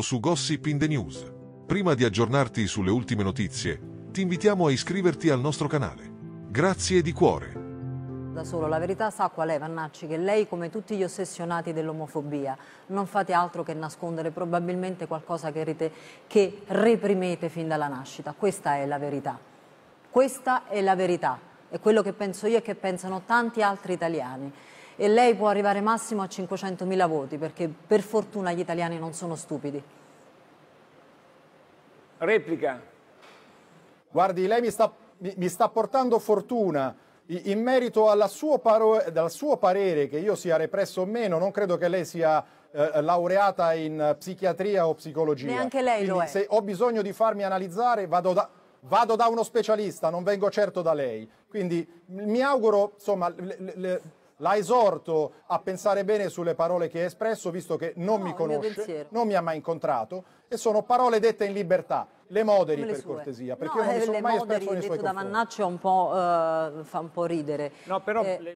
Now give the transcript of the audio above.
su Gossip in the News. Prima di aggiornarti sulle ultime notizie, ti invitiamo a iscriverti al nostro canale. Grazie di cuore. Da solo, la verità sa qual è, Vannacci, che lei, come tutti gli ossessionati dell'omofobia, non fate altro che nascondere probabilmente qualcosa che, rete, che reprimete fin dalla nascita. Questa è la verità. Questa è la verità. È quello che penso io e che pensano tanti altri italiani e lei può arrivare massimo a 500.000 voti perché per fortuna gli italiani non sono stupidi. Replica. Guardi, lei mi sta, mi sta portando fortuna. In merito alla suo al suo parere che io sia represso o meno, non credo che lei sia eh, laureata in psichiatria o psicologia. Neanche lei Quindi, lo è. Se ho bisogno di farmi analizzare, vado da, vado da uno specialista, non vengo certo da lei. Quindi mi auguro, insomma, le, le, la esorto a pensare bene sulle parole che ha espresso, visto che non no, mi conosce, non mi ha mai incontrato e sono parole dette in libertà. Le moderi le per sue. cortesia, perché no, io non mi eh, sono mai espresso nei suoi confronti. Le moderi detto da Vannaccio un po', uh, fa un po' ridere. No, però... Eh.